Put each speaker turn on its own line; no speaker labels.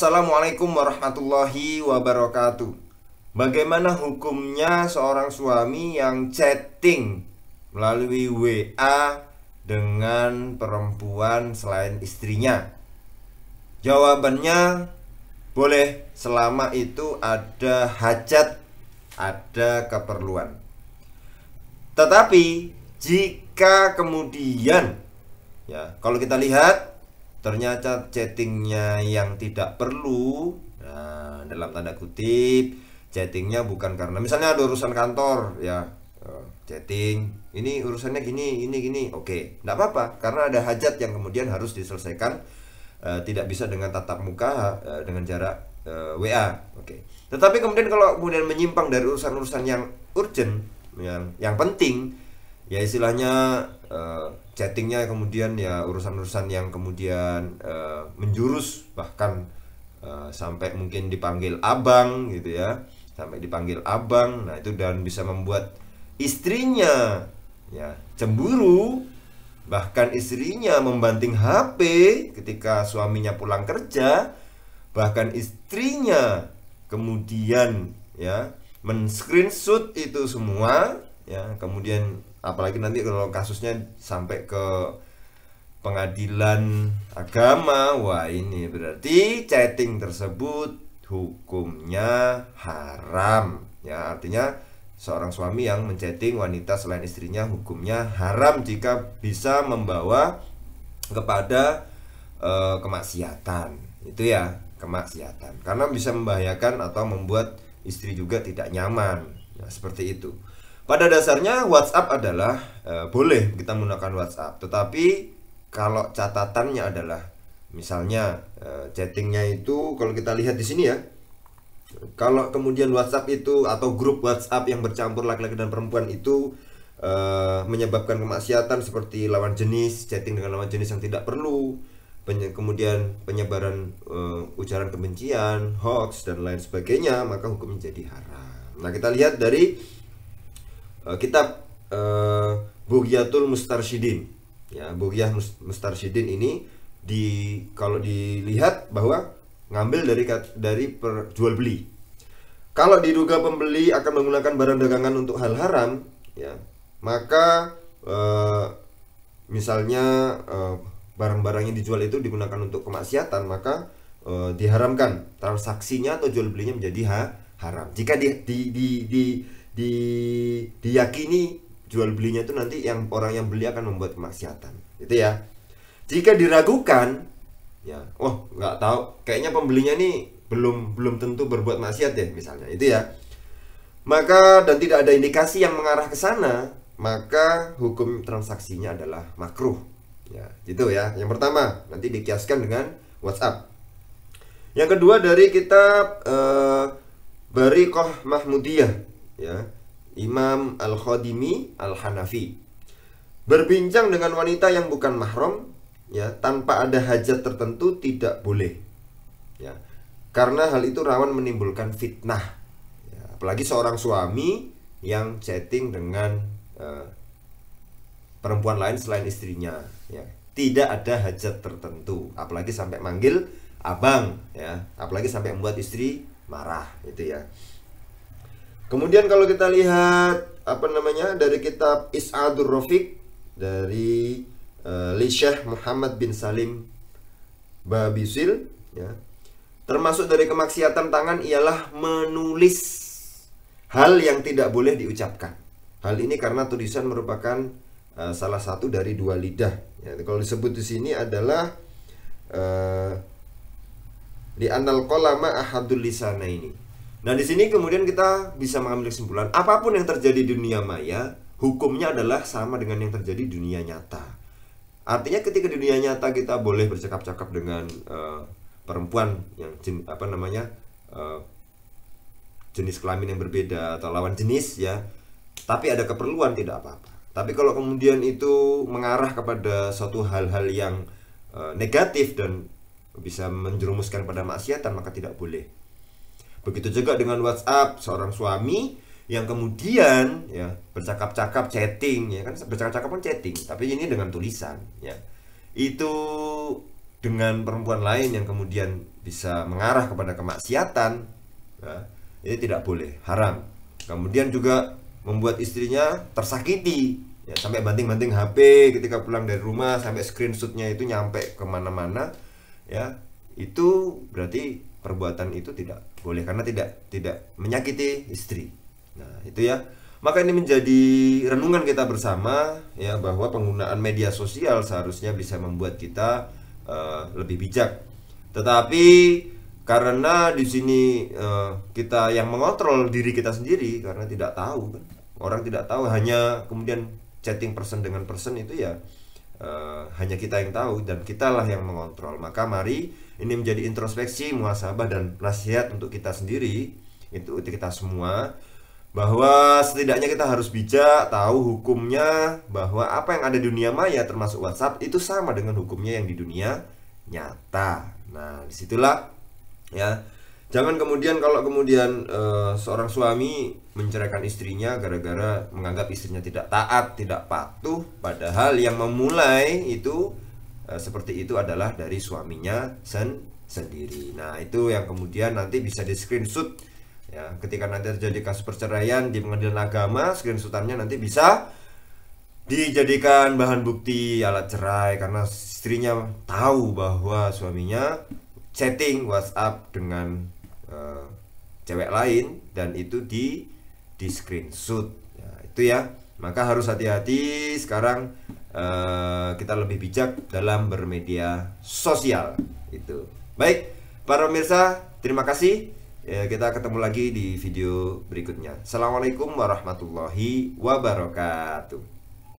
Assalamualaikum warahmatullahi wabarakatuh. Bagaimana hukumnya seorang suami yang chatting melalui WA dengan perempuan selain istrinya? Jawabannya boleh selama itu ada hajat, ada keperluan. Tetapi jika kemudian ya, kalau kita lihat ternyata chattingnya yang tidak perlu nah, dalam tanda kutip chattingnya bukan karena misalnya ada urusan kantor ya eh, chatting ini urusannya gini ini gini oke tidak apa-apa karena ada hajat yang kemudian harus diselesaikan uh, tidak bisa dengan tatap muka uh, dengan jarak uh, WA oke tetapi kemudian kalau kemudian menyimpang dari urusan-urusan yang urgent yang yang penting ya istilahnya uh, chattingnya kemudian ya urusan-urusan yang kemudian uh, menjurus bahkan uh, sampai mungkin dipanggil abang gitu ya sampai dipanggil abang nah itu dan bisa membuat istrinya ya cemburu bahkan istrinya membanting HP ketika suaminya pulang kerja bahkan istrinya kemudian ya men screenshot itu semua ya kemudian apalagi nanti kalau kasusnya sampai ke pengadilan agama wah ini berarti chatting tersebut hukumnya haram ya artinya seorang suami yang mencetting wanita selain istrinya hukumnya haram jika bisa membawa kepada uh, kemaksiatan itu ya kemaksiatan karena bisa membahayakan atau membuat istri juga tidak nyaman ya, seperti itu pada dasarnya WhatsApp adalah e, boleh kita menggunakan WhatsApp, tetapi kalau catatannya adalah misalnya e, chattingnya itu kalau kita lihat di sini ya, kalau kemudian WhatsApp itu atau grup WhatsApp yang bercampur laki-laki dan perempuan itu e, menyebabkan kemaksiatan seperti lawan jenis, chatting dengan lawan jenis yang tidak perlu, penye kemudian penyebaran uh, ujaran kebencian, hoax dan lain sebagainya, maka hukum menjadi haram. Nah, kita lihat dari Eh, kitab uh, Bugyatul Mustarsyidin. Ya, Bugyah Mustarsyidin ini di kalau dilihat bahwa ngambil dari dari perjual beli. Kalau diduga pembeli akan menggunakan barang dagangan untuk hal haram, ya, maka uh, misalnya uh, barang-barang yang dijual itu digunakan untuk kemaksiatan, maka e, diharamkan transaksinya atau jual belinya menjadi ha haram. Jika di, di, di, di di diyakini jual belinya itu nanti yang orang yang beli akan membuat kemaksiatan itu ya jika diragukan ya oh nggak tahu kayaknya pembelinya ini belum belum tentu berbuat maksiat ya, misalnya itu ya maka dan tidak ada indikasi yang mengarah ke sana maka hukum transaksinya adalah makruh ya gitu ya yang pertama nanti dikiaskan dengan WhatsApp yang kedua dari kitab uh, eh, Barikoh Mahmudiyah ya Imam Al-Khodimi Al-Hanafi berbincang dengan wanita yang bukan mahram ya tanpa ada hajat tertentu tidak boleh ya karena hal itu rawan menimbulkan fitnah ya, apalagi seorang suami yang chatting dengan uh, perempuan lain selain istrinya ya tidak ada hajat tertentu apalagi sampai manggil abang ya apalagi sampai membuat istri marah itu ya Kemudian kalau kita lihat apa namanya dari kitab Is'adur Rafiq dari uh, Li Syekh Muhammad bin Salim Babisil ya. Termasuk dari kemaksiatan tangan ialah menulis hal yang tidak boleh diucapkan. Hal ini karena tulisan merupakan uh, salah satu dari dua lidah. Ya, kalau disebut di sini adalah uh, di anal kolama ahadul lisana ini Nah, di sini kemudian kita bisa mengambil kesimpulan, apapun yang terjadi di dunia maya, hukumnya adalah sama dengan yang terjadi di dunia nyata. Artinya ketika di dunia nyata kita boleh bercakap-cakap dengan uh, perempuan yang jen, apa namanya uh, jenis kelamin yang berbeda atau lawan jenis ya, tapi ada keperluan tidak apa-apa. Tapi kalau kemudian itu mengarah kepada suatu hal-hal yang uh, negatif dan bisa menjerumuskan pada maksiatan maka tidak boleh. Begitu juga dengan WhatsApp, seorang suami yang kemudian ya bercakap-cakap chatting ya kan bercakap-cakap pun chatting tapi ini dengan tulisan ya itu dengan perempuan lain yang kemudian bisa mengarah kepada kemaksiatan ya, ini tidak boleh haram kemudian juga membuat istrinya tersakiti ya, sampai banting-banting HP ketika pulang dari rumah sampai screenshotnya itu nyampe kemana-mana ya itu berarti perbuatan itu tidak boleh karena tidak tidak menyakiti istri. Nah, itu ya. Maka ini menjadi renungan kita bersama ya bahwa penggunaan media sosial seharusnya bisa membuat kita uh, lebih bijak. Tetapi karena di sini uh, kita yang mengontrol diri kita sendiri karena tidak tahu kan. Orang tidak tahu hanya kemudian chatting person dengan person itu ya uh, hanya kita yang tahu dan kitalah yang mengontrol. Maka mari ini menjadi introspeksi, muasabah dan nasihat untuk kita sendiri, itu untuk kita semua bahwa setidaknya kita harus bijak, tahu hukumnya bahwa apa yang ada di dunia maya termasuk WhatsApp itu sama dengan hukumnya yang di dunia nyata. Nah, disitulah ya jangan kemudian kalau kemudian uh, seorang suami menceraikan istrinya gara-gara menganggap istrinya tidak taat tidak patuh padahal yang memulai itu uh, seperti itu adalah dari suaminya sen sendiri nah itu yang kemudian nanti bisa di screenshot ya ketika nanti terjadi kasus perceraian di pengadilan agama screenshotannya nanti bisa dijadikan bahan bukti alat cerai karena istrinya tahu bahwa suaminya chatting WhatsApp dengan uh, cewek lain dan itu di di screenshot ya, itu ya maka harus hati-hati sekarang uh, kita lebih bijak dalam bermedia sosial itu baik para pemirsa terima kasih ya, kita ketemu lagi di video berikutnya assalamualaikum warahmatullahi wabarakatuh